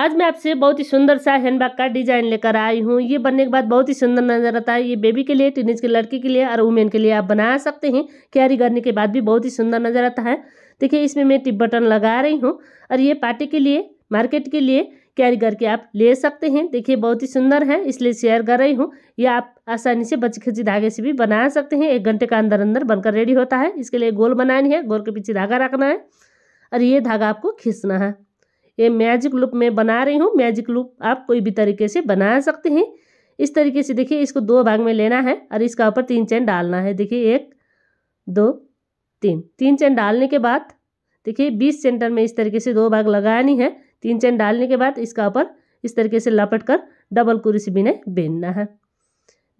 आज मैं आपसे बहुत ही सुंदर सा हैंडबैग का डिजाइन लेकर आई हूँ ये बनने के बाद बहुत ही सुंदर नजर आता है ये बेबी के लिए टीनेज के लड़के के लिए और वुमेन के लिए आप बना सकते हैं कैरी करने के बाद भी बहुत ही सुंदर नजर आता है देखिए इसमें मैं टिप बटन लगा रही हूँ और ये पार्टी के लिए मार्केट के लिए कैरी करके आप ले सकते हैं देखिए बहुत ही सुंदर है इसलिए शेयर कर रही हूँ ये आप आसानी से बच खिची धागे से भी बना सकते हैं एक घंटे का अंदर अंदर बनकर रेडी होता है इसके लिए गोल बनानी है गोल के पीछे धागा रखना है और ये धागा आपको खींचना है ये मैजिक लूप मैं बना रही हूँ मैजिक लूप आप कोई भी तरीके से बना सकते हैं इस तरीके से देखिए इसको दो भाग में लेना है और इसका ऊपर तीन चैन डालना है देखिए एक दो तीन तीन चैन डालने के बाद देखिए बीस सेंटर में इस तरीके से दो भाग लगानी है तीन चैन डालने के बाद इसका ऊपर इस तरीके से लपट कर डबल कुरुसी बिनाई बीनना है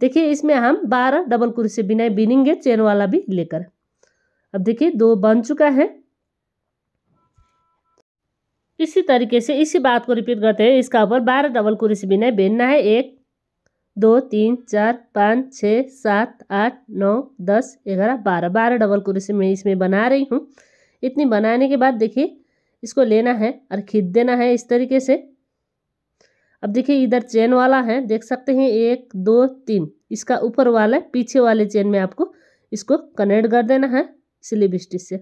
देखिए इसमें हम बारह डबल कुरुसी बिनाई बीनेंगे चैन वाला भी लेकर अब देखिए दो बन चुका है इसी तरीके से इसी बात को रिपीट करते हुए इसका ऊपर बारह डबल कुरेसी नहीं बेनना है एक दो तीन चार पाँच छः सात आठ नौ दस ग्यारह बारह बारह डबल कुरेसी मैं इसमें बना रही हूँ इतनी बनाने के बाद देखिए इसको लेना है और खींच देना है इस तरीके से अब देखिए इधर चेन वाला है देख सकते हैं एक दो तीन इसका ऊपर वाला पीछे वाले चेन में आपको इसको कनेक्ट कर देना है स्लीव स्टिच से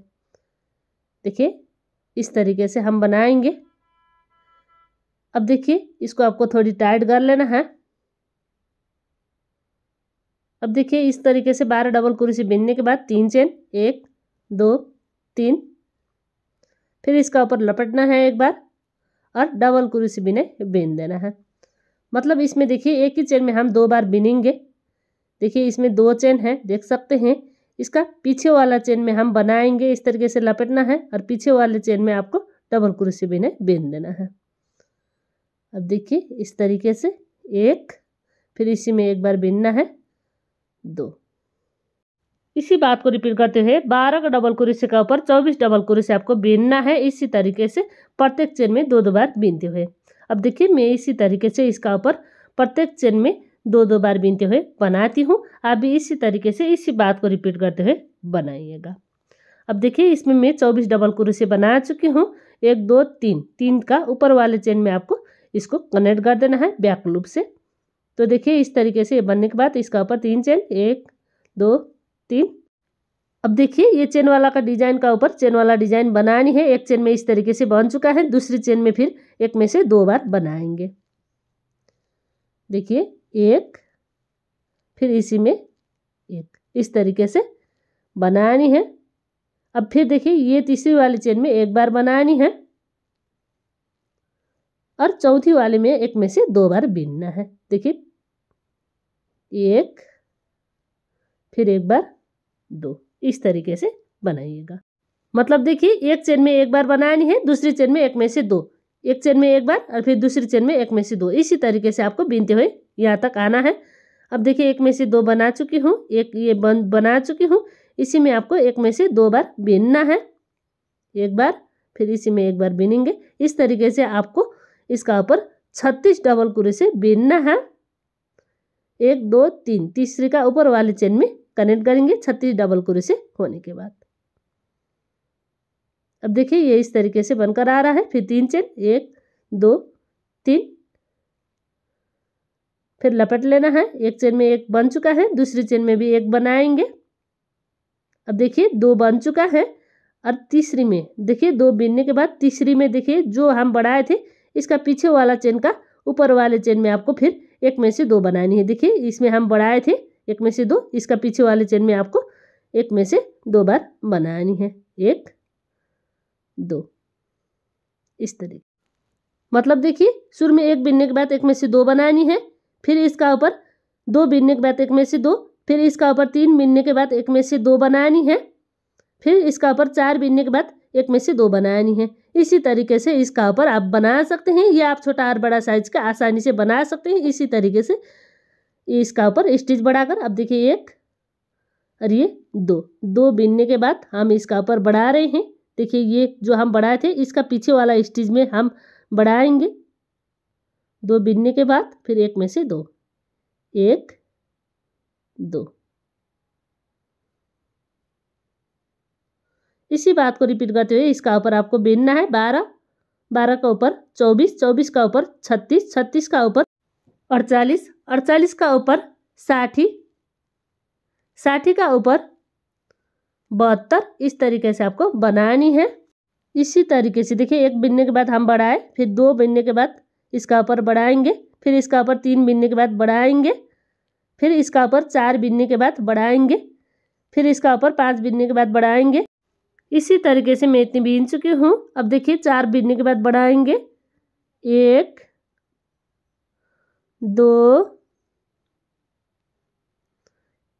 देखिए इस तरीके से हम बनाएंगे अब देखिए इसको आपको थोड़ी टाइट कर लेना है अब देखिए इस तरीके से बारह डबल कुर्सी बिनने के बाद तीन चेन एक दो तीन फिर इसका ऊपर लपटना है एक बार और डबल कुर्सी बिने बिन देना है मतलब इसमें देखिए एक ही चेन में हम दो बार बिनेंगे देखिए इसमें दो चेन है देख सकते हैं इसका पीछे वाला चेन में हम बनाएंगे इस तरीके से लपेटना है और पीछे वाले चेन में आपको डबल क्रोशिया बिना बेन देना है अब देखिए इस तरीके से एक फिर इसी में एक बार बिनना है दो इसी बात को रिपीट करते हुए बारह का डबल कुरुसे का ऊपर चौबीस डबल कुरुसे आपको बिनना है इसी तरीके से प्रत्येक चेन में दो दो बार बिनते हुए अब देखिए मैं इसी तरीके से इसका ऊपर प्रत्येक चेन में दो दो बार बीनते हुए बनाती हूँ आप भी इसी तरीके से इसी बात को रिपीट करते हुए बनाइएगा अब देखिए इसमें मैं चौबीस डबल कुरुसे बना चुकी हूँ एक दो तीन तीन का ऊपर वाले चेन में आपको इसको कनेक्ट कर देना है बैक लूप से तो देखिए इस तरीके से बनने के बाद इसका ऊपर तीन चेन एक दो तीन अब देखिए ये चेन वाला का डिजाइन का ऊपर चेन वाला डिजाइन बनानी है एक चेन में इस तरीके से बन चुका है दूसरी चेन में फिर एक में से दो बार बनाएंगे देखिए एक फिर इसी में एक इस तरीके से बनानी है अब फिर देखिए ये तीसरी वाली चेन में एक बार बनानी है और चौथी वाले में एक में से दो बार बीनना है देखिए एक फिर एक बार दो इस तरीके से बनाइएगा मतलब देखिए एक चेन में एक बार बनानी है दूसरी चेन में एक में से दो एक चेन में एक बार और फिर दूसरी चेन में एक में से दो इसी तरीके से आपको बीनते हुए यहाँ तक आना है अब देखिए एक में से दो बना चुकी हूँ एक ये बन बना चुकी हूँ इसी में आपको एक में से दो बार बीनना है एक बार फिर इसी में एक बार बीनेंगे इस तरीके से आपको इसका ऊपर छत्तीस डबल कुरे से बीनना है एक दो तीन तीसरे का ऊपर वाले चेन में कनेक्ट करेंगे छत्तीस डबल कुरे से होने के बाद अब देखिए ये इस तरीके से बनकर आ रहा है फिर तीन चेन एक दो तीन फिर लपेट लेना है एक चेन में एक बन चुका है दूसरी चेन में भी एक बनाएंगे अब देखिए दो बन चुका है और तीसरी में देखिए दो बीनने के बाद तीसरी में देखिए जो हम बढ़ाए थे इसका पीछे वाला चेन का ऊपर वाले चेन में आपको फिर एक में से दो बनानी है देखिए इसमें हम बढ़ाए थे एक में से दो इसका पीछे वाले चेन में आपको एक में से दो बार बनानी है एक दो इस तरीके मतलब देखिए शुरू में एक बीनने के बाद एक में से दो बनानी है फिर इसका ऊपर दो बिनने के बाद एक में से दो फिर इसका ऊपर तीन बीनने के बाद एक में से दो बनानी है फिर इसका ऊपर चार बीनने के बाद एक में से दो बनानी है इसी तरीके से इसका ऊपर आप बना सकते हैं या आप छोटा और बड़ा साइज़ का आसानी से बना सकते हैं इसी तरीके से इसका ऊपर स्टिच बढ़ाकर अब देखिए एक और ये दो दो बीनने के बाद हम इसका ऊपर बढ़ा रहे हैं देखिए ये जो हम बढ़ाए थे इसका पीछे वाला स्टिच में हम बढ़ाएंगे दो बिनने के बाद फिर एक में से दो एक दो इसी बात को रिपीट करते हुए इसका ऊपर आपको बिनना है बारह बारह का ऊपर चौबीस चौबीस का ऊपर छत्तीस छत्तीस का ऊपर अड़चालीस अड़तालीस का ऊपर साठी साठी का ऊपर बहत्तर इस तरीके से आपको बनानी है इसी तरीके से देखिए एक बिनने के बाद हम बढ़ाए फिर दो बिनने के बाद इसका ऊपर बढ़ाएंगे फिर इसका ऊपर तीन बिनने के बाद बढ़ाएंगे फिर इसका ऊपर चार बिनने के बाद बढ़ाएंगे फिर इसका ऊपर पाँच बिनने के बाद बढ़ाएंगे इसी तरीके से मैं इतनी बीन चुकी हूँ अब देखिए चार बिनने के बाद बढ़ाएंगे एक दो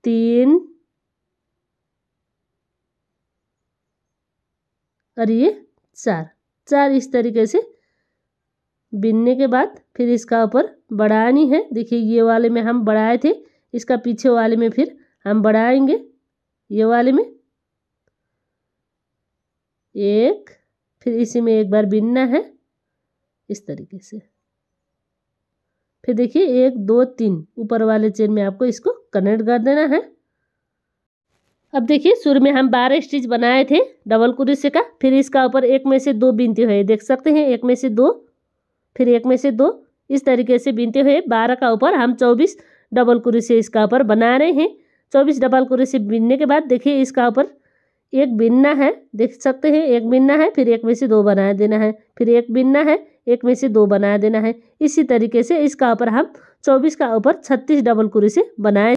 तीन और ये चार चार इस तरीके से बिनने के बाद फिर इसका ऊपर बढ़ानी है देखिए ये वाले में हम बढ़ाए थे इसका पीछे वाले में फिर हम बढ़ाएंगे ये वाले में एक फिर इसी में एक बार बिनना है इस तरीके से फिर देखिए एक दो तीन ऊपर वाले चेन में आपको इसको कनेक्ट कर देना है अब देखिए शुरू में हम बारह स्टिच बनाए थे डबल कुरिसे का फिर इसका ऊपर एक में से दो बिनते हुए देख सकते हैं एक में से दो फिर एक में से दो इस तरीके से बीनते हुए बारह का ऊपर हम चौबीस डबल क्रोशिया इसका ऊपर बना रहे हैं चौबीस डबल क्रोशिया बीनने के बाद देखिए इसका ऊपर एक बिनना है देख सकते हैं एक बिनना है फिर एक में से दो बना देना है फिर एक बिनना है एक में से दो बना देना है इसी तरीके से इसका ऊपर हम चौबीस का ऊपर छत्तीस डबल क्रोशिया बनाए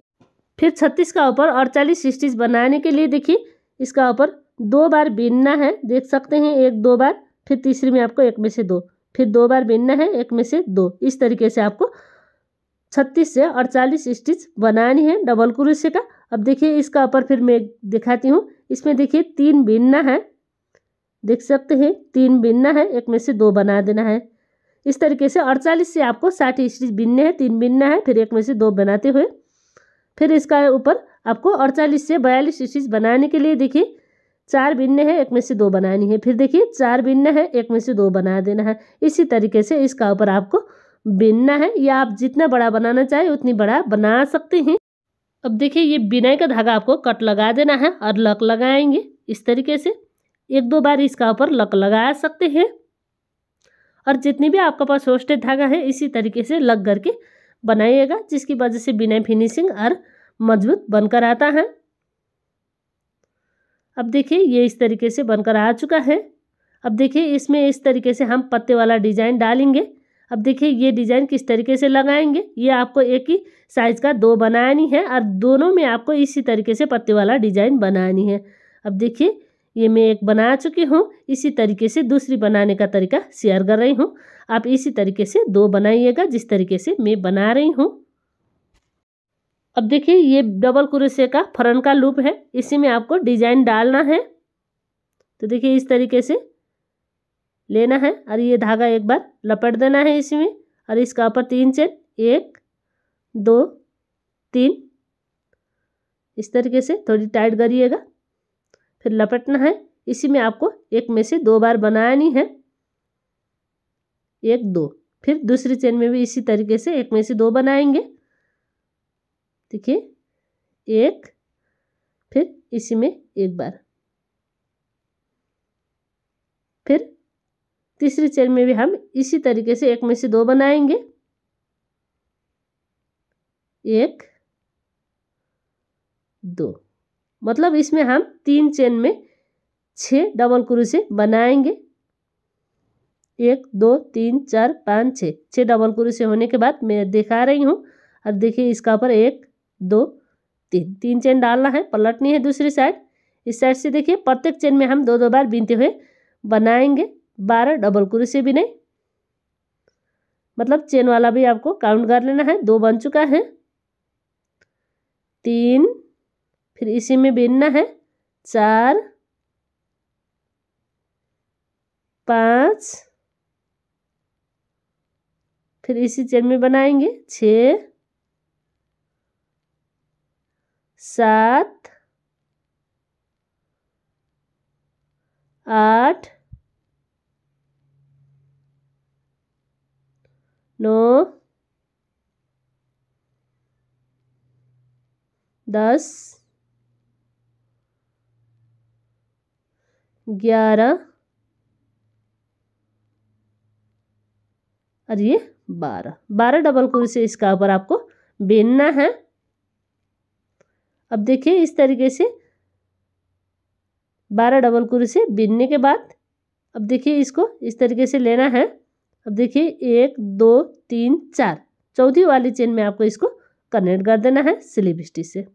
फिर छत्तीस का ऊपर अड़चालीस स्टिच बनाने के लिए देखिए इसका ऊपर दो बार बीनना है देख सकते हैं एक दो बार फिर तीसरी में आपको एक में से दो फिर दो बार बिनना है एक में से दो इस तरीके से आपको छत्तीस से अड़चालीस स्टिच बनानी है डबल क्रोशे का अब देखिए इसका अपर फिर मैं दिखाती हूँ इसमें देखिए तीन बिनना है देख सकते हैं तीन बिनना है एक में से दो बना देना है इस तरीके से अड़चालीस से आपको साठ स्टिच बिनने हैं तीन बिनना है फिर एक में से दो बनाते हुए फिर इसका ऊपर आपको अड़चालीस से बयालीस स्टिच बनाने के लिए देखिए चार बिन्ने हैं एक में से दो बनानी है फिर देखिए चार बिन्ने हैं एक में से दो बना देना है इसी तरीके से इसका ऊपर आपको बिनना है या आप जितना बड़ा बनाना चाहे उतनी बड़ा बना सकते हैं अब देखिए ये बिनाई का धागा आपको कट लगा देना है और लक लगाएंगे इस तरीके से एक दो बार इसका ऊपर लक लगा सकते हैं और जितनी भी आपके पास होस्टेड धागा है इसी तरीके से लग करके बनाइएगा जिसकी वजह से बिनाई फिनिशिंग और मजबूत बनकर आता है अब देखिए ये इस तरीके से बनकर आ चुका है अब देखिए इसमें इस तरीके से हम पत्ते वाला डिज़ाइन डालेंगे अब देखिए ये डिज़ाइन किस तरीके से लगाएंगे ये आपको एक ही साइज़ का दो बनानी है और दोनों में आपको इसी तरीके से पत्ते वाला डिज़ाइन बनानी है अब देखिए ये मैं एक बना चुकी हूँ इसी तरीके से दूसरी बनाने का तरीका शेयर कर रही हूँ आप इसी तरीके से दो बनाइएगा जिस तरीके से मैं बना रही हूँ अब देखिए ये डबल क्रोशिया का फरन का लूप है इसी में आपको डिजाइन डालना है तो देखिए इस तरीके से लेना है और ये धागा एक बार लपेट देना है इसी में और इसका ऊपर तीन चेन एक दो तीन इस तरीके से थोड़ी टाइट करिएगा फिर लपेटना है इसी में आपको एक में से दो बार बनानी है एक दो फिर दूसरी चेन में भी इसी तरीके से एक में से दो बनाएंगे देखिए एक फिर इसी में एक बार फिर तीसरी चेन में भी हम इसी तरीके से एक में से दो बनाएंगे एक दो मतलब इसमें हम तीन चेन में छह डबल क्रोशे बनाएंगे एक दो तीन चार पाँच छः छः डबल क्रोशे होने के बाद मैं दिखा रही हूँ और देखिए इसका ऊपर एक दो तीन तीन चेन डालना है पलटनी है दूसरी साइड इस साइड से देखिए प्रत्येक चेन में हम दो दो बार बीनते हुए बनाएंगे बारह डबल क्रोशिया बिने मतलब चेन वाला भी आपको काउंट कर लेना है दो बन चुका है तीन फिर इसी में बीनना है चार पाँच फिर इसी चेन में बनाएंगे छः सात आठ नौ दस ग्यारह और ये बारह बारह डबल क्रोशिया इसका ऊपर आपको बिनना है अब देखिए इस तरीके से बारह डबल कुरी से बिनने के बाद अब देखिए इसको इस तरीके से लेना है अब देखिए एक दो तीन चार चौथी वाली चेन में आपको इसको कनेक्ट कर देना है स्लिप स्टिच से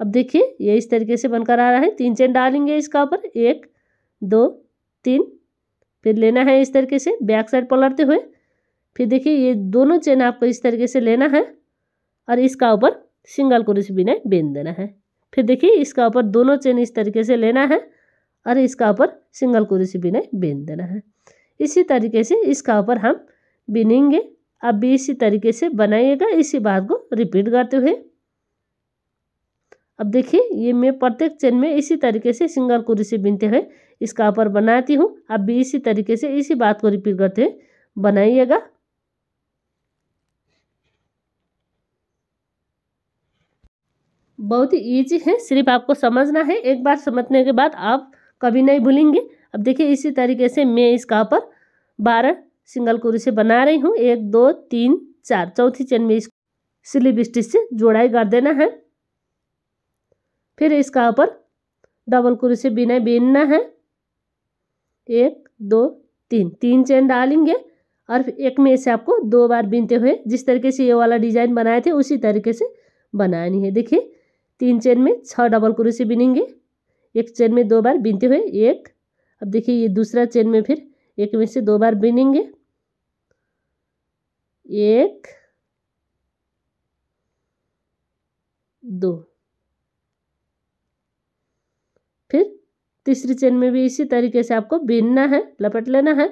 अब देखिए ये इस तरीके से बनकर आ रहा है तीन चेन डालेंगे इसका ऊपर एक दो तीन फिर लेना है इस तरीके से बैक साइड पलटते हुए फिर देखिए ये दोनों चेन आपको इस तरीके से लेना है और इसका ऊपर सिंगल कुरुश बिना बेन देना है फिर देखिए इसका ऊपर दोनों चेन इस तरीके से लेना है और इसका ऊपर सिंगल कुरुश बिना बेन देना है इसी तरीके से इसका ऊपर हम बिनेंगे आप भी इसी तरीके से बनाइएगा इसी बात को रिपीट करते हुए अब देखिए ये मैं प्रत्येक चेन में इसी तरीके से सिंगल कुरुशी बिनते हुए इसका ऊपर बनाती हूँ अब भी इसी तरीके से इसी बात को रिपीट करते हुए बनाइएगा बहुत ही ईजी है सिर्फ आपको समझना है एक बार समझने के बाद आप कभी नहीं भूलेंगे अब देखिए इसी तरीके से मैं इसका ऊपर पर बारह सिंगल क्रोशे से बना रही हूँ एक दो तीन चार चौथी चेन में इस स्लिप स्टिच से जोड़ाई कर देना है फिर इसका ऊपर डबल कुरुसे बिना बीनना है एक दो तीन तीन चेन डालेंगे और एक में से आपको दो बार बीनते हुए जिस तरीके से ये वाला डिजाइन बनाए थे उसी तरीके से बनानी है देखिए तीन चेन में छः डबल क्रोशी बिनेंगे एक चेन में दो बार बिनते हुए एक अब देखिए ये दूसरा चेन में फिर एक में से दो बार बिनेंगे एक दो फिर तीसरी चेन में भी इसी तरीके से आपको बिनना है लपट लेना है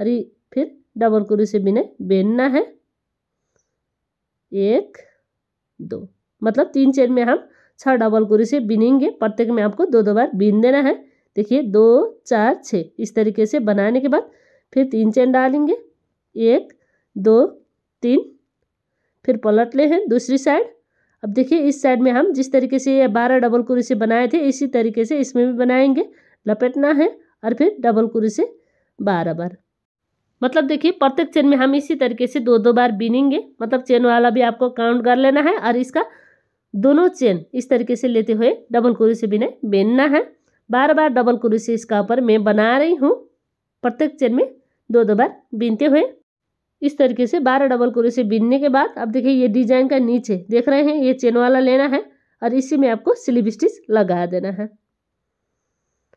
और फिर डबल कुरू से बिने बिनना है एक दो मतलब तीन चेन में हम छः डबल क्रोशी से बिनेंगे प्रत्येक में आपको दो दो बार बीन देना है देखिए दो चार छः इस तरीके से बनाने के बाद फिर तीन चैन डालेंगे एक दो तीन फिर पलट ले हैं दूसरी साइड अब देखिए इस साइड में हम जिस तरीके से बारह डबल कुरी से बनाए थे इसी तरीके से इसमें भी बनाएंगे लपेटना है और फिर डबल कुरी से बारह बार मतलब देखिए प्रत्येक चेन में हम इसी तरीके से दो दो बार बीनेंगे मतलब चेन वाला भी आपको काउंट कर लेना है और इसका दोनों चेन इस तरीके से लेते हुए डबल कुरु से बिना बेनना है बार बार डबल कुरु से इसका ऊपर मैं बना रही हूँ प्रत्येक चेन में दो दो बार बीनते हुए इस तरीके से बारह डबल कुरु से बीनने के बाद अब देखिए ये डिजाइन का नीचे देख रहे हैं ये चेन वाला लेना है और इसी में आपको स्लीप स्टिच लगा देना है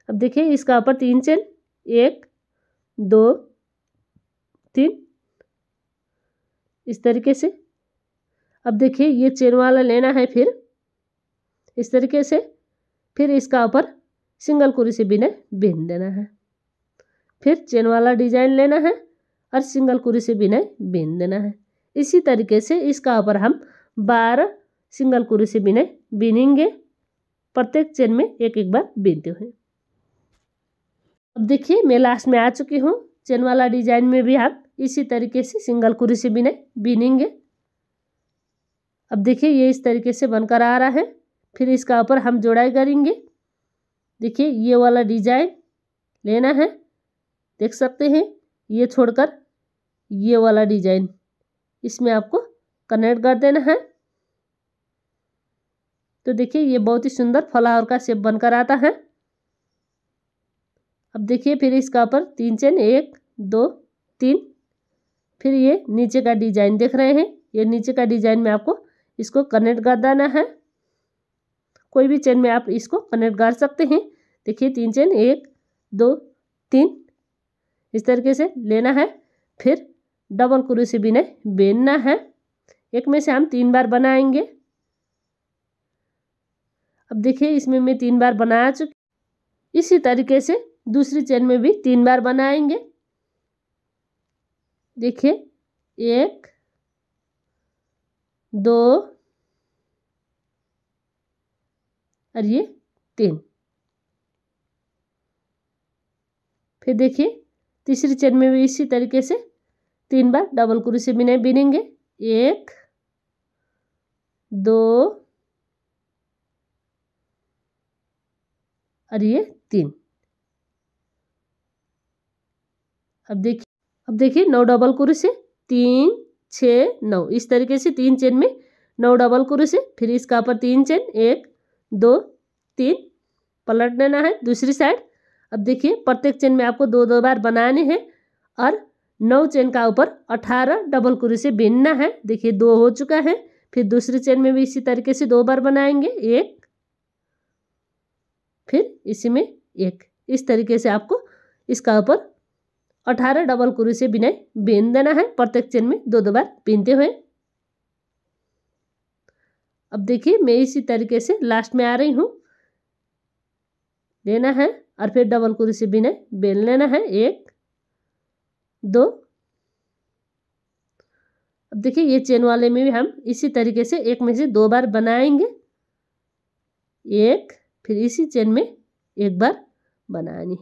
अब देखिए इसका ऊपर तीन चेन एक दो तीन इस तरीके से अब देखिए ये चेन वाला लेना है फिर इस तरीके से फिर इसका ऊपर सिंगल कुरी से बिने बिन देना है फिर चेन वाला डिजाइन लेना है और सिंगल कुरी से बिने बिन देना है इसी तरीके से इसका ऊपर हम बारह सिंगल कुरी से बिने बिनेंगे प्रत्येक चेन में एक एक बार बिनते हुए अब देखिए मैं लास्ट में आ चुकी हूँ चेन वाला डिजाइन में भी हम इसी तरीके से सिंगल कुरी से बिने बिनेंगे अब देखिए ये इस तरीके से बनकर आ रहा है फिर इसका ऊपर हम जोड़ाई करेंगे देखिए ये वाला डिजाइन लेना है देख सकते हैं ये छोड़कर ये वाला डिजाइन इसमें आपको कनेक्ट कर देना है तो देखिए ये बहुत ही सुंदर फ्लावर का शेप बनकर आता है अब देखिए फिर इसका ऊपर तीन चेन एक दो तीन फिर ये नीचे का डिजाइन देख रहे हैं ये नीचे का डिजाइन में आपको इसको कनेक्ट कर देना है कोई भी चेन में आप इसको कनेक्ट कर सकते हैं देखिए तीन चेन एक दो तीन इस तरीके से लेना है फिर डबल क्रू से बिना बेनना है एक में से हम तीन बार बनाएंगे अब देखिए इसमें मैं तीन बार बना चुकी इसी तरीके से दूसरी चेन में भी तीन बार बनाएंगे देखिए एक दो और ये तीन फिर देखिए तीसरी चेन में भी इसी तरीके से तीन बार डबल से बिना बिनेंगे एक दो और ये तीन अब देखिए अब देखिए नौ डबल से तीन छः नौ इस तरीके से तीन चेन में नौ डबल से फिर इसका ऊपर तीन चेन एक दो तीन पलट लेना है दूसरी साइड अब देखिए प्रत्येक चेन में आपको दो दो बार बनाने हैं और नौ चेन का ऊपर अठारह डबल से बिनना है देखिए दो हो चुका है फिर दूसरी चेन में भी इसी तरीके से दो बार बनाएंगे एक फिर इसी में एक इस तरीके से आपको इसका ऊपर अठारह डबल कुरी से बिना बेन देना है प्रत्येक चेन में दो दो बार बीनते हुए अब देखिए मैं इसी तरीके से लास्ट में आ रही हूँ लेना है और फिर डबल कुरी से बिना बेन लेना है एक दो अब देखिए ये चेन वाले में भी हम इसी तरीके से एक में से दो बार बनाएंगे एक फिर इसी चेन में एक बार बनानी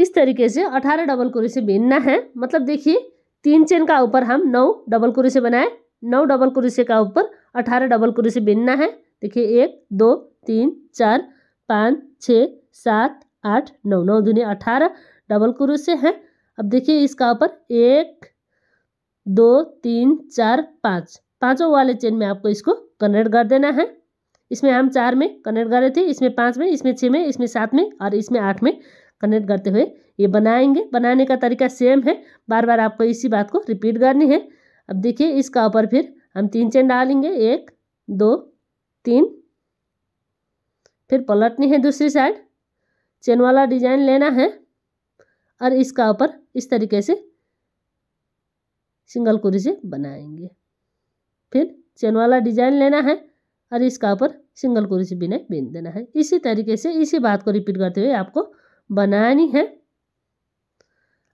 इस तरीके से अठारह डबल कुरुसे से है मतलब देखिए तीन चेन का ऊपर हम नौ डबल कुरुसे बनाए नौ डबल कुरुसे का ऊपर अठारह डबल से बीनना है देखिए एक दो तीन चार पाँच छः सात आठ नौ नौ दुनिया अठारह डबल कुरुसे हैं अब देखिए इसका ऊपर एक दो तीन चार पाँच पाँचों वाले चेन में आपको इसको कनेक्ट कर देना है इसमें हम चार में कनेक्ट कर रहे थे इसमें पाँच में इसमें छः में इसमें सात में और इसमें आठ में कनेक्ट करते हुए ये बनाएंगे बनाने का तरीका सेम है बार बार आपको इसी बात को रिपीट करनी है अब देखिए इसका ऊपर फिर हम तीन चेन डालेंगे एक दो तीन फिर पलटनी है दूसरी साइड चेन वाला डिजाइन लेना है और इसका ऊपर इस तरीके से सिंगल कुरी से बनाएंगे फिर चेन वाला डिजाइन लेना है और इसका ऊपर सिंगल कुरी से बिना बीन देना है इसी तरीके से इसी बात को रिपीट करते हुए आपको बनानी है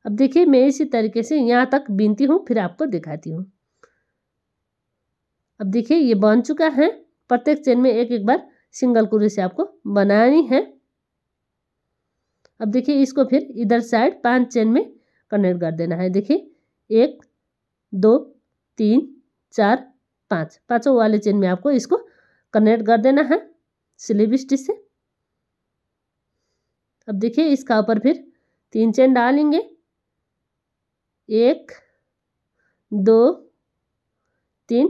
अब देखिए मैं इसी तरीके से यहाँ तक बीनती हूँ फिर आपको दिखाती हूँ अब देखिए ये बन चुका है प्रत्येक चेन में एक एक बार सिंगल कुरे से आपको बनानी है अब देखिए इसको फिर इधर साइड पांच चेन में कनेक्ट कर देना है देखिए एक दो तीन चार पाँच पाँचों वाले चेन में आपको इसको कनेक्ट कर देना है स्लीव स्टिच से अब देखिए इसका ऊपर फिर तीन चेन डालेंगे एक दो तीन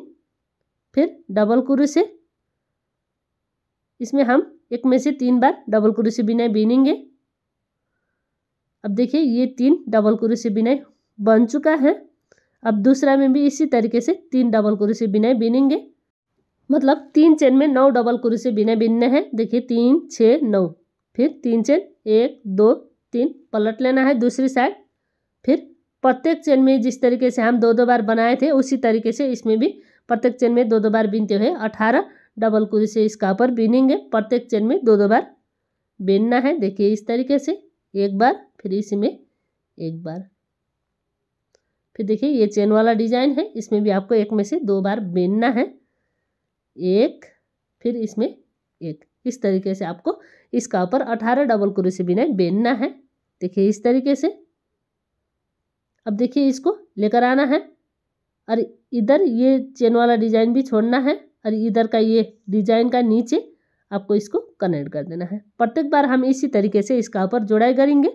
फिर डबल से इसमें हम एक में से तीन बार डबल क्रोशे बिनाई बीनेंगे अब देखिए ये तीन डबल क्रोशे बिनाई बन चुका है अब दूसरा में भी इसी तरीके से तीन डबल क्रोशे बिनाई बीनेंगे मतलब तीन चेन में नौ डबल क्रोशे बिनाई बीनने हैं देखिए तीन छः नौ फिर तीन चेन एक दो तीन पलट लेना है दूसरी साइड फिर प्रत्येक चेन में जिस तरीके से हम दो दो बार बनाए थे उसी तरीके से इसमें भी प्रत्येक चेन में दो दो बार बीनते हुए अठारह डबल कुरी से इसका ऊपर बीनेंगे प्रत्येक चेन में दो दो बार बीनना है देखिए इस तरीके से एक बार फिर इसी में एक बार फिर देखिए ये चेन वाला डिजाइन है इसमें भी आपको एक में से दो बार बीनना है एक फिर इसमें एक इस तरीके से आपको इसका ऊपर अठारह डबल क्रोशिया बिना बेनना है देखिए इस तरीके से अब देखिए इसको लेकर आना है और इधर ये चेन वाला डिजाइन भी छोड़ना है और इधर का ये डिजाइन का नीचे आपको इसको कनेक्ट कर देना है प्रत्येक बार हम इसी तरीके से इसका ऊपर जुड़ाई करेंगे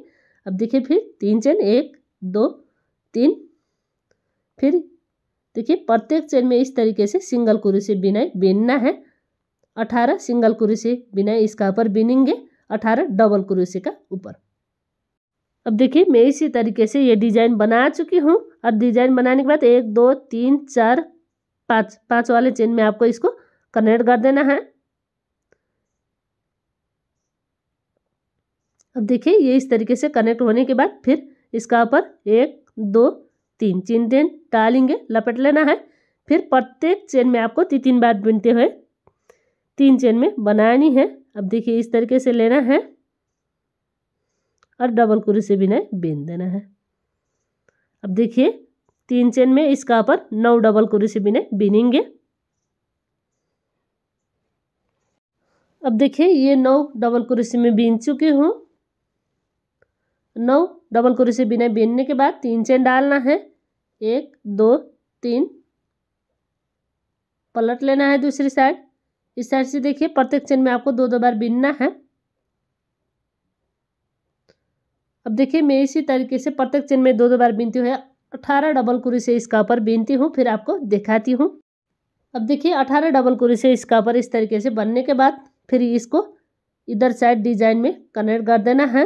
अब देखिए फिर तीन चेन एक दो तीन फिर देखिए प्रत्येक चेन में इस तरीके से सिंगल कुरुसी से बिना बिनना है अठारह सिंगल कुरुसी बिना इसका ऊपर बिनेंगे अठारह डबल कुरुसी का ऊपर अब देखिए मैं इसी तरीके से ये डिजाइन बना चुकी हूँ और डिजाइन बनाने के बाद एक दो तीन चार पाँच पाँच वाले चेन में आपको इसको कनेक्ट कर देना है अब देखिए ये इस तरीके से कनेक्ट होने के बाद फिर इसका ऊपर एक दो तीन तीन चेन डालेंगे लपेट लेना है फिर प्रत्येक चेन में आपको तीन तीन बार बुनते हुए तीन चेन में बनानी है अब देखिए इस तरीके से लेना है और डबल कुरी से बिना बीन देना है अब देखिए तीन चेन में इसका पर नौ डबल कुरी से बिना बीनेंगे अब देखिए ये नौ डबल कुरसी में बीन चुकी हूँ नौ डबल से बिना बीनने के बाद तीन चेन डालना है एक दो तीन पलट लेना है दूसरी साइड इस साइड से देखिए प्रत्येक चेन में आपको दो दो बार बिनना है अब देखिए मैं इसी तरीके से प्रत्येक चेन में दो दो बार बीनती हूँ अठारह डबल कुरी से इसका ऊपर बीनती हूँ फिर आपको दिखाती हूँ अब देखिए अठारह डबल कुरी से इसका ऊपर इस तरीके से बनने के बाद फिर इसको इधर साइड डिजाइन में कनेक्ट कर देना है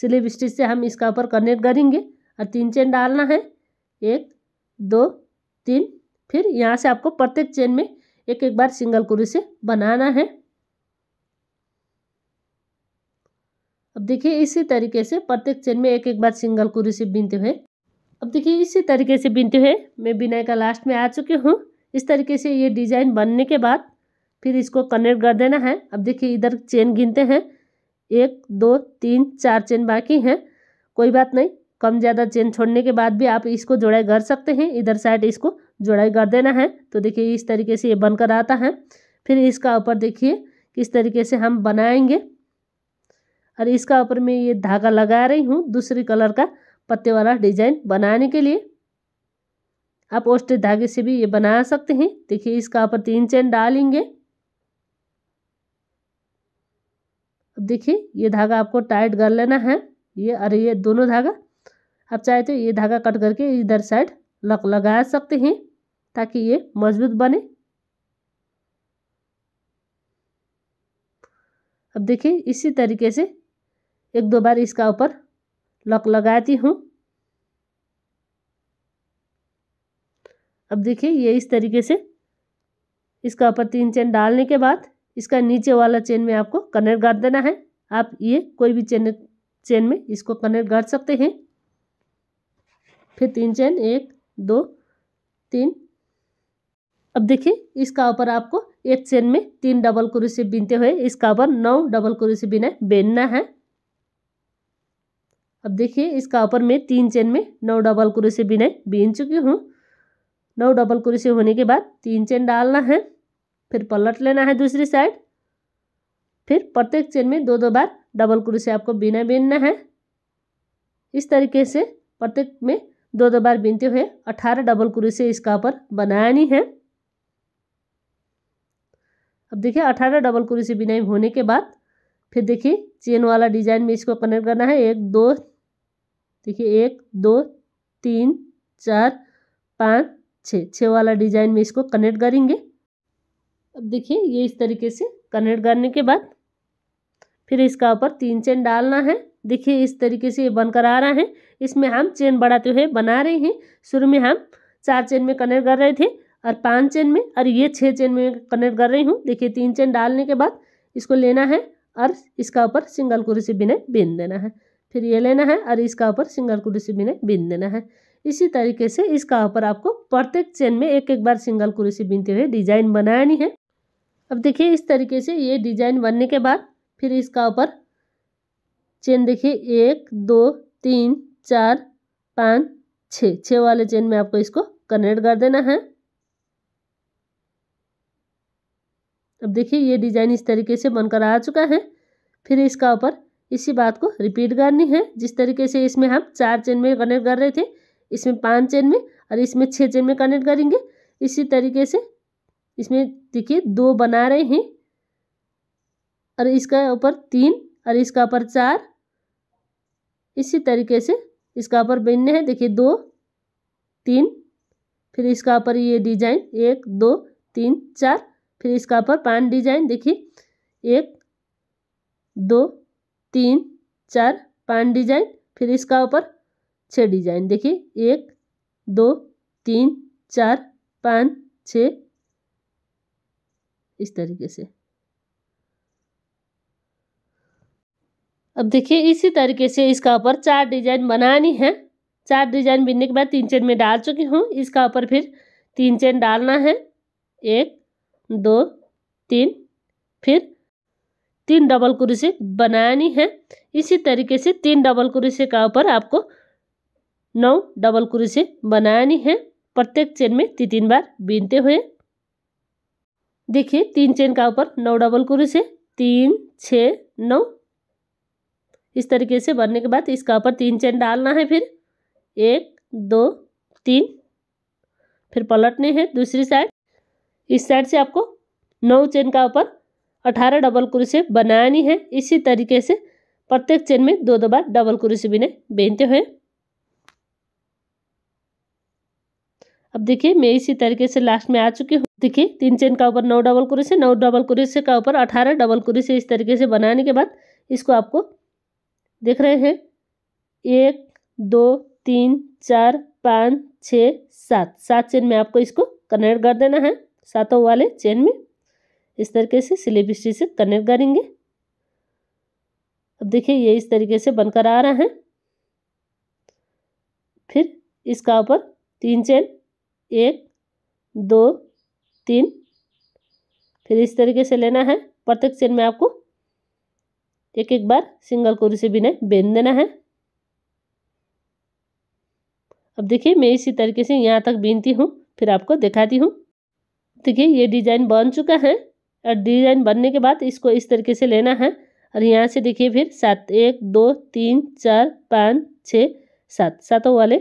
स्लीव स्टिच से हम इसका ऊपर कनेक्ट करेंगे और तीन चेन डालना है एक दो तीन फिर यहाँ से आपको प्रत्येक चेन में एक एक बार सिंगल कुरी से बनाना है अब देखिए इसी तरीके से प्रत्येक चेन में एक एक बार सिंगल कुरी से बीनते हुए अब देखिए इसी तरीके से बीनते हुए मैं बिनाई का लास्ट में आ चुकी हूँ इस तरीके से ये डिज़ाइन बनने के बाद फिर इसको कनेक्ट कर देना है अब देखिए इधर चेन गिनते हैं एक दो तीन चार चेन बाकी हैं कोई बात नहीं कम ज़्यादा चेन छोड़ने के बाद भी आप इसको जोड़ाई कर सकते हैं इधर साइड इसको जोड़ाई कर देना है तो देखिए इस तरीके से ये बनकर आता है फिर इसका ऊपर देखिए किस तरीके से हम बनाएंगे और इसका ऊपर मैं ये धागा लगा रही हूँ दूसरे कलर का पत्ते वाला डिजाइन बनाने के लिए आप ओस्टे धागे से भी ये बना सकते हैं देखिए इसका ऊपर तीन चैन डालेंगे देखिए ये धागा आपको टाइट कर लेना है ये और ये दोनों धागा आप चाहे तो ये धागा कट करके इधर साइड लक लगा सकते हैं ताकि ये मजबूत बने अब देखिए इसी तरीके से एक दो बार इसका ऊपर लक लगाती हूँ अब देखिए ये इस तरीके से इसका ऊपर तीन चेन डालने के बाद इसका नीचे वाला चेन में आपको कनेक्ट कर देना है आप ये कोई भी चेन चेन में इसको कनेक्ट कर सकते हैं फिर तीन चेन एक दो तीन अब देखिए इसका ऊपर आपको एक चेन में तीन डबल क्रोशिया बीनते हुए इसका ऊपर नौ डबल क्रोशिया बिना बेनना है अब देखिए इसका ऊपर मैं तीन चेन में नौ डबल क्रोशिया बिना बीन चुकी हूँ नौ डबल क्रोशिया होने के बाद तीन चेन डालना है फिर पलट लेना है दूसरी साइड फिर प्रत्येक चेन में दो दो बार डबल क्रोशिया आपको बिना बीनना है इस तरीके से प्रत्येक में दो दो बार बीनते हुए अठारह डबल क्रोशिया इसका ऊपर बनानी है अब देखिए अठारह डबल क्रोशी से बिनाई होने के बाद फिर देखिए चेन वाला डिजाइन में इसको कनेक्ट करना है एक दो देखिए एक दो तीन चार पाँच छः छः वाला डिजाइन में इसको कनेक्ट करेंगे अब देखिए ये इस तरीके से कनेक्ट करने के बाद फिर इसका ऊपर तीन चेन डालना है देखिए इस तरीके से ये बनकर आ रहा है इसमें हम चेन बढ़ाते हुए बना रहे हैं शुरू में हम चार चेन में कनेक्ट कर रहे थे और पाँच चेन में और ये छः चेन में कनेक्ट कर रही हूँ देखिए तीन चेन डालने के बाद इसको लेना है और इसका ऊपर सिंगल कुर्सी बिने बीन देना है फिर ये लेना है और इसका ऊपर सिंगल कुर्सी बिने बीन देना है इसी तरीके से इसका ऊपर आपको प्रत्येक चेन में एक एक बार सिंगल कुर्सी बीनते हुए डिजाइन बनानी है अब देखिए इस तरीके से ये डिजाइन बनने के बाद फिर इसका ऊपर चेन देखिए एक दो तीन चार पाँच छः छः वाले चेन में आपको इसको कनेक्ट कर देना है अब देखिए ये डिज़ाइन इस तरीके से बनकर आ चुका है फिर इसका ऊपर इसी बात को रिपीट करनी है जिस तरीके से इसमें हम चार चेन में कनेक्ट कर रहे थे इसमें पाँच चेन में और इसमें छः चेन में कनेक्ट करेंगे इसी तरीके से इसमें देखिए दो बना रहे हैं और इसका ऊपर तीन और इसका ऊपर चार इसी तरीके से इसका ऊपर बनने हैं देखिए दो तीन फिर इसका ऊपर ये डिजाइन एक दो तीन चार फिर इसका ऊपर पान डिजाइन देखिए एक दो तीन चार पान डिजाइन फिर इसका ऊपर छः डिजाइन देखिए एक दो तीन चार पाँच छ इस तरीके से अब देखिए इसी तरीके से इसका ऊपर चार डिजाइन बनानी है चार डिजाइन बिनने के बाद तीन चेन में डाल चुकी हूँ इसका ऊपर फिर तीन चेन डालना है एक दो तीन फिर तीन डबल कुरुसे बनानी है इसी तरीके से तीन डबल कुरुसे का ऊपर आपको नौ डबल कुरुसे बनानी है प्रत्येक चेन में तीन तीन बार बीनते हुए देखिए तीन चेन का ऊपर नौ डबल कुरुसे तीन छः नौ इस तरीके से बनने के बाद इसका ऊपर तीन चेन डालना है फिर एक दो तीन फिर पलटने हैं दूसरी साइड इस साइड से आपको नौ चेन का ऊपर अठारह डबल क्रोशे बनानी है इसी तरीके से प्रत्येक चेन में दो दो बार डबल क्रोशे बिने बुनते हुए अब देखिए मैं इसी तरीके से लास्ट में आ चुकी हूँ देखिए तीन चेन का ऊपर नौ डबल क्रोशे नौ डबल क्रोशे का ऊपर अठारह डबल क्रोशे इस तरीके से बनाने के बाद इसको आपको देख रहे हैं एक दो तीन चार पाँच छः सात सात चेन में आपको इसको कनेक्ट कर देना है सातों वाले चेन में इस तरीके से स्लिप स्टिच से कनेक्ट करेंगे अब देखिए ये इस तरीके से बनकर आ रहा है फिर इसका ऊपर तीन चेन एक दो तीन फिर इस तरीके से लेना है प्रत्येक चेन में आपको एक एक बार सिंगल कोरी से बिना बेन देना है अब देखिए मैं इसी तरीके से यहाँ तक बीनती हूँ फिर आपको दिखाती हूँ देखिए ये डिज़ाइन बन चुका है और डिज़ाइन बनने के बाद इसको इस तरीके से लेना है और यहाँ से देखिए फिर सात एक दो तीन चार पाँच छः सात सातों वाले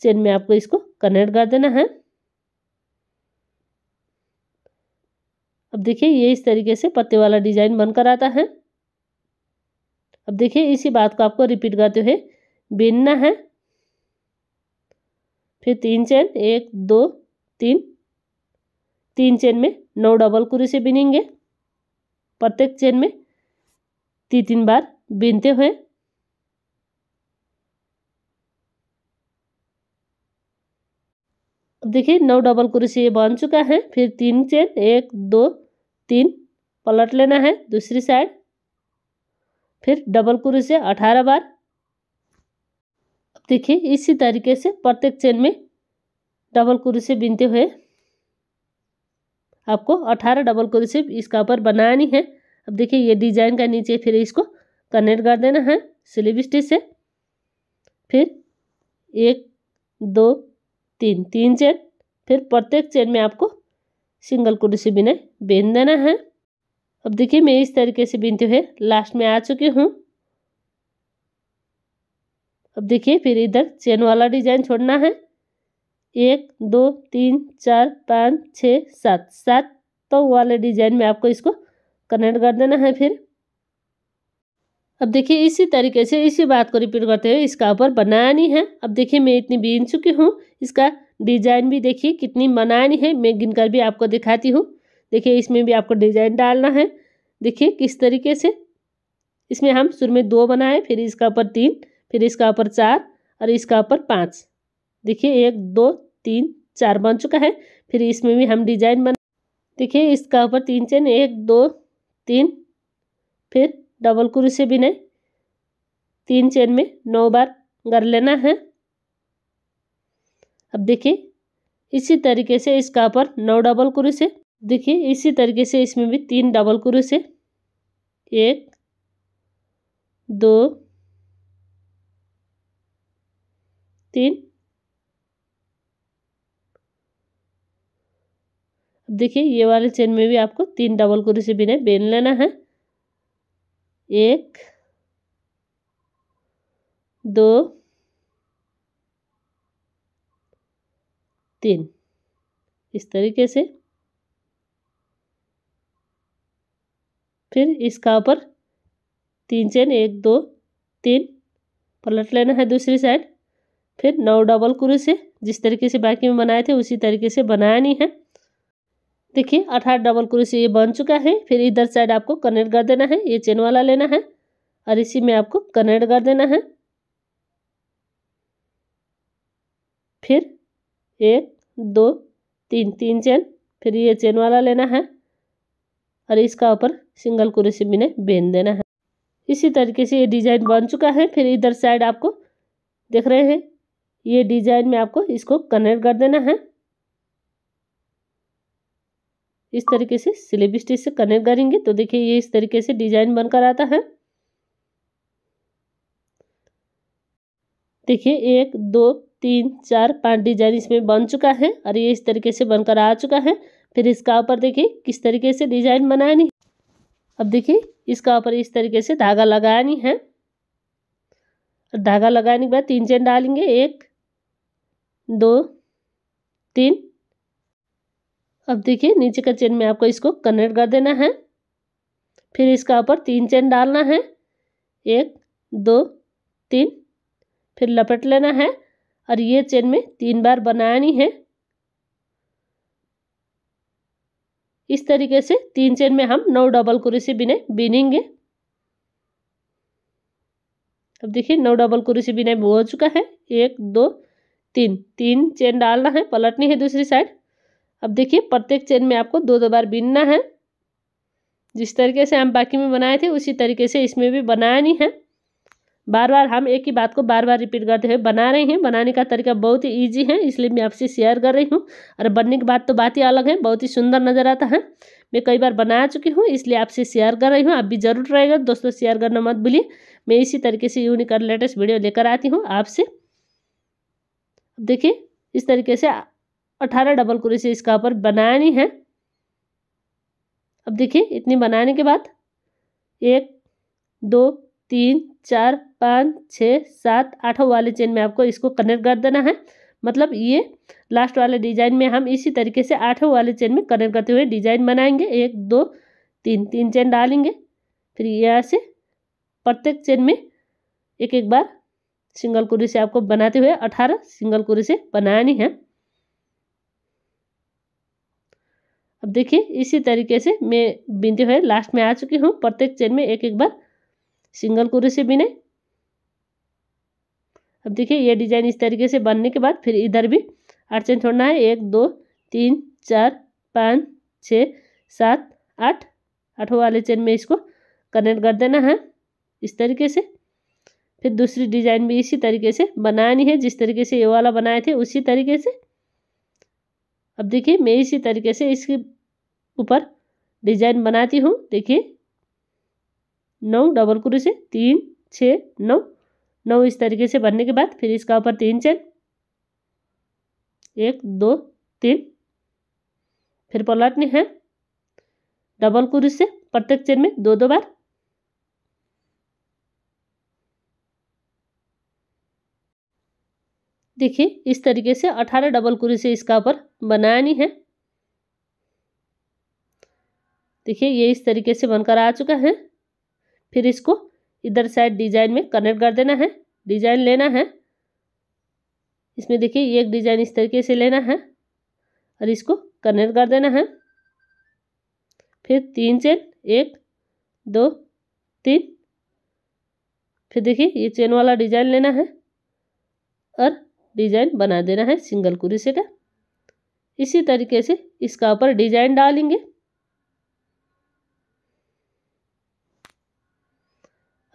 चेन में आपको इसको कनेक्ट कर देना है अब देखिए ये इस तरीके से पत्ते वाला डिज़ाइन बनकर आता है अब देखिए इसी बात को आपको रिपीट करते हुए बिनना है फिर तीन चेन एक दो तीन तीन चेन में नौ डबल से बिनेंगे प्रत्येक चेन में तीन तीन बार बिनते हुए देखिए नौ डबल ये बन चुका है फिर तीन चेन एक दो तीन पलट लेना है दूसरी साइड फिर डबल से अठारह बार देखिए इसी तरीके से प्रत्येक चेन में डबल से बिनते हुए आपको अठारह डबल को इसका ऊपर बनानी है अब देखिए ये डिजाइन का नीचे फिर इसको कनेक्ट कर देना है स्लीव स्टिच से फिर एक दो तीन तीन चेन फिर प्रत्येक चेन में आपको सिंगल कुड से बिना बेन देना है अब देखिए मैं इस तरीके से बीनते हुए लास्ट में आ चुकी हूँ अब देखिए फिर इधर चेन वाला डिजाइन छोड़ना है एक दो तीन चार पाँच छः सात सात तो वाले डिजाइन में आपको इसको कनेक्ट कर देना है फिर अब देखिए इसी तरीके से इसी बात को रिपीट करते हुए इसका ऊपर बनानी है अब देखिए मैं इतनी बीन चुकी हूँ इसका डिजाइन भी देखिए कितनी बनानी है मैं गिनकर भी आपको दिखाती हूँ देखिए इसमें भी आपको डिजाइन डालना है देखिए किस तरीके से इसमें हम शुरू में दो बनाए फिर इसका ऊपर तीन फिर इसका ऊपर चार और इसका ऊपर पाँच देखिए एक दो तीन चार बन चुका है फिर इसमें भी हम डिजाइन बना देखिए इसका ऊपर तीन चेन एक दो तीन फिर डबल भी नहीं तीन चेन में नौ बार कर लेना है अब देखिए इसी तरीके से इसका ऊपर नौ डबल क्रोशे देखिए इसी तरीके से इसमें भी तीन डबल क्रोशे एक दो तीन देखिए ये वाले चेन में भी आपको तीन डबल कुरी से बिना बेन लेना है एक दो तीन इस तरीके से फिर इसका ऊपर तीन चेन एक दो तीन पलट लेना है दूसरी साइड फिर नौ डबल कुरी से जिस तरीके से बाकी में बनाए थे उसी तरीके से बनाया नहीं है देखिए अठारह डबल क्रोशिया ये बन चुका है फिर इधर साइड आपको कनेक्ट कर देना है ये चेन वाला लेना है और इसी में आपको कनेक्ट कर देना है फिर एक दो तीन तीन चेन फिर ये चेन वाला लेना है और इसका ऊपर सिंगल क्रोशिया मैंने बेन देना है इसी तरीके से ये डिज़ाइन बन चुका है फिर इधर साइड आपको देख रहे हैं ये डिज़ाइन में आपको इसको कनेक्ट कर देना है इस तरीके से स्लिप स्टिच से कनेक्ट करेंगे तो देखिए ये इस तरीके से डिजाइन बनकर आता है देखिए एक दो तीन चार पांच डिजाइन इसमें बन चुका है और ये इस तरीके से बनकर आ चुका है फिर इसका ऊपर देखिए किस तरीके से डिजाइन बनानी अब देखिए इसका ऊपर इस तरीके से धागा लगानी है धागा लगाने के बाद तीन चेन डालेंगे एक दो तीन अब देखिए नीचे का चेन में आपको इसको कनेक्ट कर देना है फिर इसका ऊपर तीन चेन डालना है एक दो तीन फिर लपेट लेना है और ये चेन में तीन बार बनानी है इस तरीके से तीन चेन में हम नौ डबल कुरेसी बिने बीनेंगे अब देखिए नौ डबल कुरेसी बिना हो चुका है एक दो तीन तीन चेन डालना है पलटनी है दूसरी साइड अब देखिए प्रत्येक चेन में आपको दो दो बार बीनना है जिस तरीके से हम बाकी में बनाए थे उसी तरीके से इसमें भी बनानी है बार बार हम एक ही बात को बार बार रिपीट करते हुए बना रहे हैं बनाने का तरीका बहुत ही ईजी है इसलिए मैं आपसे शेयर कर रही हूँ और बनने की बात तो बात ही अलग है बहुत ही सुंदर नज़र आता है मैं कई बार बना चुकी हूँ इसलिए आपसे शेयर कर रही हूँ आप भी ज़रूर रहेगा दोस्तों शेयर करना मत भूलिए मैं इसी तरीके से यूनिक और लेटेस्ट वीडियो लेकर आती हूँ आपसे देखिए इस तरीके से अठारह डबल क्रोशे से इसका ऊपर बनाया नहीं है अब देखिए इतनी बनाने के बाद एक दो तीन चार पाँच छः सात आठों वाले चेन में आपको इसको कनेक्ट कर देना है मतलब ये लास्ट वाले डिजाइन में हम इसी तरीके से आठों वाले चेन में कनेक्ट करते हुए डिजाइन बनाएंगे एक दो तीन तीन चेन डालेंगे फिर यहाँ से प्रत्येक चेन में एक एक बार सिंगल कुरी से आपको बनाते हुए अठारह सिंगल कुरी से बनानी है अब देखिए इसी तरीके से मैं बिनते हुए लास्ट में आ चुकी हूँ प्रत्येक चेन में एक एक बार सिंगल कुरी से बिने अब देखिए ये डिजाइन इस तरीके से बनने के बाद फिर इधर भी आठ चेन छोड़ना है एक दो तीन चार पाँच छ सात आठ आठों वाले चेन में इसको कनेक्ट कर देना है इस तरीके से फिर दूसरी डिजाइन भी इसी तरीके से बनानी है जिस तरीके से ये वाला बनाए थे उसी तरीके से अब देखिए मैं इसी तरीके से इसके ऊपर डिजाइन बनाती हूँ देखिए नौ डबल क्रू से तीन छः नौ नौ इस तरीके से बनने के बाद फिर इसका ऊपर तीन चैन एक दो तीन फिर पलटनी है डबल क्रू से प्रत्येक चेन में दो दो बार देखिए इस तरीके से अठारह डबल कुरी से इसका ऊपर बनाया नहीं है देखिए ये इस तरीके से बनकर आ चुका है फिर इसको इधर साइड डिजाइन में कनेक्ट कर देना है डिजाइन लेना है इसमें देखिए एक डिजाइन इस तरीके से लेना है और इसको कनेक्ट कर देना है फिर तीन चेन एक दो तीन फिर देखिए ये चेन वाला डिजाइन लेना है और डिजाइन बना देना है सिंगल क्रोशे का इसी तरीके से इसका ऊपर डिजाइन डालेंगे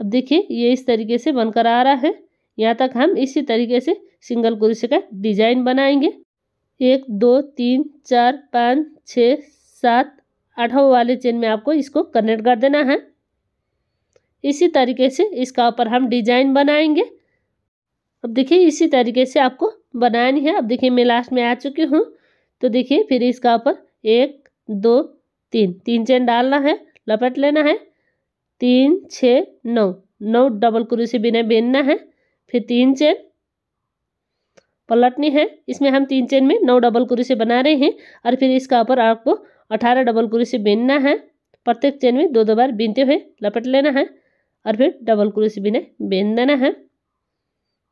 अब देखिए ये इस तरीके से बनकर आ रहा है यहाँ तक हम इसी तरीके से सिंगल क्रोशे का डिजाइन बनाएंगे एक दो तीन चार पाँच छः सात आठों वाले चेन में आपको इसको कनेक्ट कर देना है इसी तरीके से इसका ऊपर हम डिजाइन बनाएंगे अब देखिए इसी तरीके से आपको बनानी है अब देखिए मैं लास्ट में आ चुकी हूँ तो देखिए फिर इसका ऊपर एक दो तीन तीन चेन डालना है लपेट लेना है तीन छः नौ नौ डबल से बिना बिनना है फिर तीन चेन पलटनी है इसमें हम तीन चेन में नौ डबल से बना रहे हैं और फिर इसका ऊपर आपको अठारह डबल से बिनना है प्रत्येक चेन में दो दो बार बीनते हुए लपेट लेना है और फिर डबल से बिना बीन देना है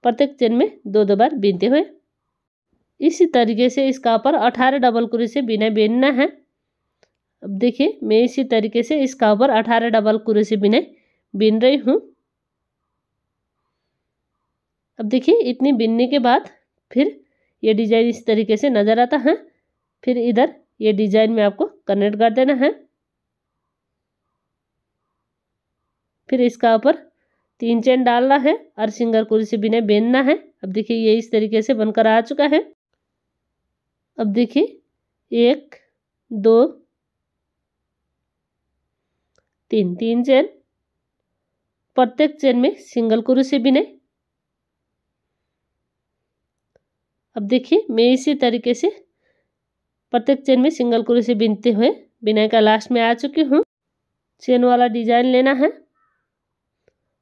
प्रत्येक चेन में दो दो बार बीनते हुए इसी तरीके से इसका ऊपर अठारह डबल क्रोशिया से बिना बीनना है अब देखिए मैं इसी तरीके से इसका ऊपर अठारह डबल से बिना बीन रही हूँ अब देखिए इतनी बीनने के बाद फिर ये डिजाइन इस तरीके से नज़र आता है फिर इधर ये डिजाइन में आपको कनेक्ट कर देना है फिर इसका ऊपर तीन चेन डालना है और सिंगर कुरी से बिना बेनना है अब देखिए ये इस तरीके से बनकर आ चुका है अब देखिए एक दो तीन तीन चेन प्रत्येक चेन में सिंगल कुरू से बिने अब देखिए मैं इसी तरीके से प्रत्येक चेन में सिंगल कुरू से बिनते हुए बिनाई का लास्ट में आ चुकी हूँ चेन वाला डिजाइन लेना है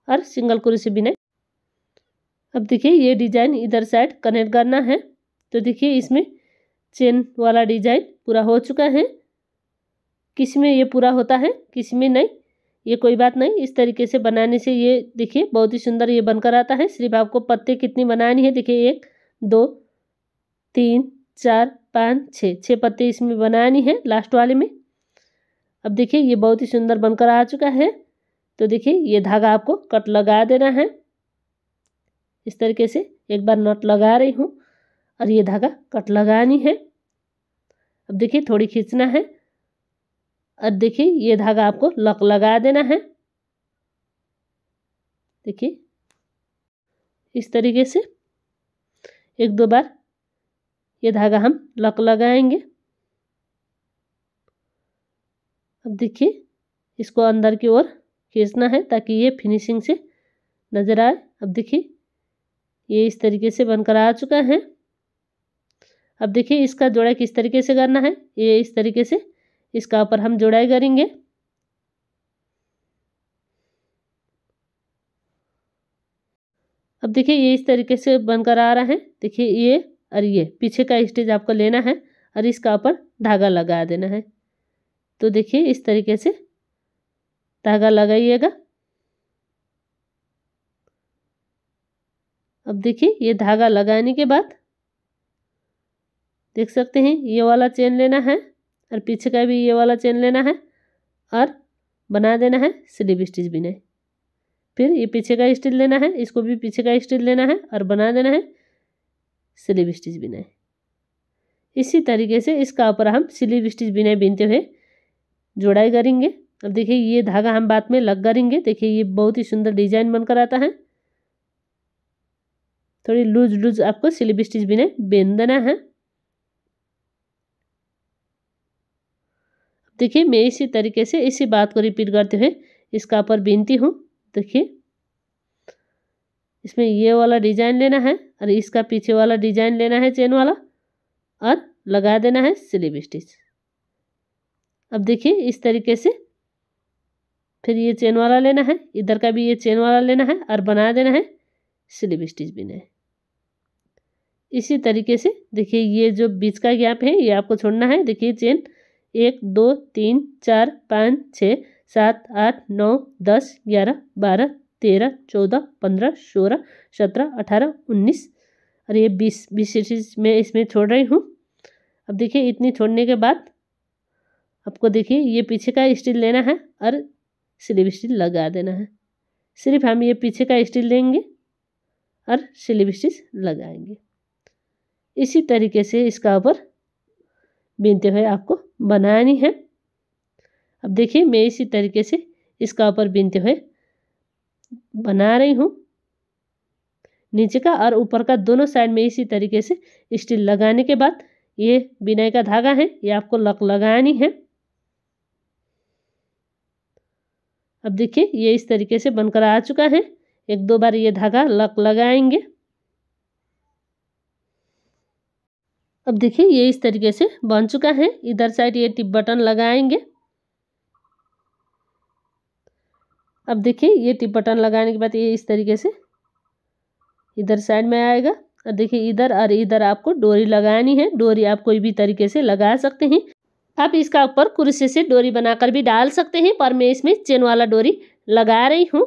और सिंगल क्रोशिया बिनाई अब देखिए ये डिजाइन इधर साइड कनेक्ट करना है तो देखिए इसमें चेन वाला डिजाइन पूरा हो चुका है किस में ये पूरा होता है किस में नहीं ये कोई बात नहीं इस तरीके से बनाने से ये देखिए बहुत ही सुंदर ये बनकर आता है सिर्फ आपको पत्ते कितनी बनानी है देखिए एक दो तीन चार पाँच छः छः पत्ते इसमें बनानी है लास्ट वाले में अब देखिए ये बहुत ही सुंदर बनकर आ चुका है तो देखिए ये धागा आपको कट लगा देना है इस तरीके से एक बार नट लगा रही हूँ और ये धागा कट लगानी है अब देखिए थोड़ी खींचना है और देखिए ये धागा आपको लक लगा देना है देखिए इस तरीके से एक दो बार ये धागा हम लक लगाएंगे अब देखिए इसको अंदर की ओर खींचना है ताकि ये फिनिशिंग से नज़र आए अब देखिए ये इस तरीके से बनकर आ चुका है अब देखिए इसका जोड़ा किस तरीके से करना है ये इस तरीके से इसका ऊपर हम जोड़ाई करेंगे अब देखिए ये इस तरीके से बनकर आ रहा है देखिए ये और ये पीछे का स्टेज आपको लेना है और इसका ऊपर धागा लगा देना है तो देखिए इस तरीके से धागा लगाइएगा अब देखिए ये धागा लगाने के बाद देख सकते हैं ये वाला चेन लेना है और पीछे का भी ये वाला चेन लेना है और बना देना है स्लीव स्टिच बिनाई फिर ये पीछे का स्टिच लेना है इसको भी पीछे का स्टिच लेना है और बना देना है स्लीव स्टिच बिनाई इसी तरीके से इसका ऊपर हम स्लीव स्टिच बिनाई बीनते हुए जोड़ाई करेंगे अब देखिए ये धागा हम बाद में लग करेंगे देखिए ये बहुत ही सुंदर डिजाइन बनकर आता है थोड़ी लूज लूज आपको सिलिप स्टिच बिना बेन देना है देखिए मैं इसी तरीके से इसी बात को रिपीट करते हुए इसका ऊपर बीनती हूँ देखिए इसमें ये वाला डिजाइन लेना है और इसका पीछे वाला डिजाइन लेना है चेन वाला और लगा देना है स्लिप स्टिच अब देखिए इस तरीके से फिर ये चेन वाला लेना है इधर का भी ये चेन वाला लेना है और बना देना है स्लिप स्टिच बिना है इसी तरीके से देखिए ये जो बीच का गैप है ये आपको छोड़ना है देखिए चेन एक दो तीन चार पाँच छः सात आठ नौ दस ग्यारह बारह तेरह चौदह पंद्रह सोलह सत्रह अठारह उन्नीस और ये बीस बीस स्टिच में इसमें छोड़ रही हूँ अब देखिए इतनी छोड़ने के बाद आपको देखिए ये पीछे का स्टिच लेना है और स्लीव स्टिच लगा देना है सिर्फ हम ये पीछे का स्टिच लेंगे और स्लीव स्टिच लगाएंगे इसी तरीके से इसका ऊपर बीनते हुए आपको बनानी है अब देखिए मैं इसी तरीके से इसका ऊपर बीनते हुए बना रही हूँ नीचे का और ऊपर का दोनों साइड में इसी तरीके से स्टिल लगाने के बाद ये बिनाई का धागा है ये आपको लक लगानी है अब देखिए ये इस तरीके से बनकर आ चुका है एक दो बार ये धागा लक लगाएंगे अब देखिए ये इस तरीके से बन चुका है इधर साइड ये टिप बटन लगाएंगे अब देखिए ये टिप बटन लगाने के बाद ये इस तरीके से इधर साइड में आएगा और देखिए इधर और इधर आपको डोरी लगानी है डोरी आप कोई भी तरीके से लगा सकते हैं आप इसका ऊपर कुर्सी से डोरी बनाकर भी डाल सकते हैं पर मैं इसमें चेन वाला डोरी लगा रही हूँ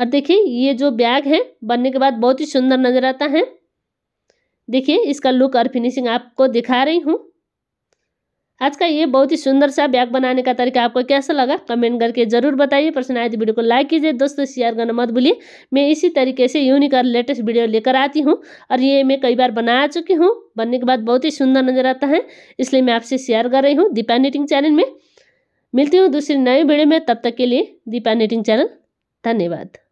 और देखिए ये जो बैग है बनने के बाद बहुत ही सुंदर नज़र आता है देखिए इसका लुक और फिनिशिंग आपको दिखा रही हूँ आज का ये बहुत ही सुंदर सा बैग बनाने का तरीका आपको कैसा लगा कमेंट करके जरूर बताइए पसंद आए तो वीडियो को लाइक कीजिए दोस्तों शेयर करना मत भूलिए मैं इसी तरीके से यूनिक और लेटेस्ट वीडियो लेकर आती हूँ और ये मैं कई बार बना चुकी हूँ बनने के बाद बहुत ही सुंदर नजर आता है इसलिए मैं आपसे शेयर कर रही हूँ दीपा नेटिंग चैनल में मिलती हूँ दूसरी नई वीडियो में तब तक के लिए दीपा नेटिंग चैनल धन्यवाद